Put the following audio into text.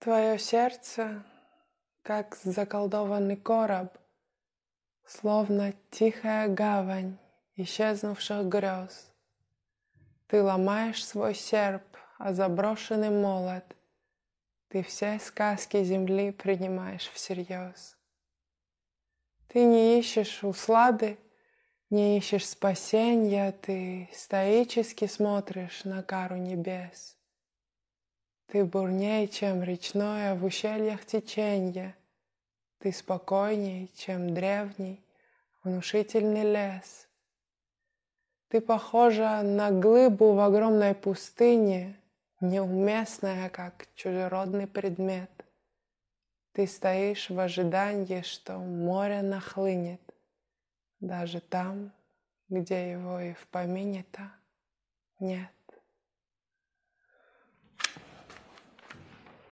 Твое сердце, как заколдованный короб, словно тихая гавань исчезнувших грез. Ты ломаешь свой серп, а заброшенный молот, ты все сказки земли принимаешь всерьез. Ты не ищешь услады, не ищешь спасения, ты стоически смотришь на кару небес. Ты бурней, чем речное в ущельях теченья. Ты спокойней, чем древний внушительный лес. Ты похожа на глыбу в огромной пустыне, неуместная, как чужеродный предмет. Ты стоишь в ожидании, что море нахлынет, даже там, где его и в помине-то нет.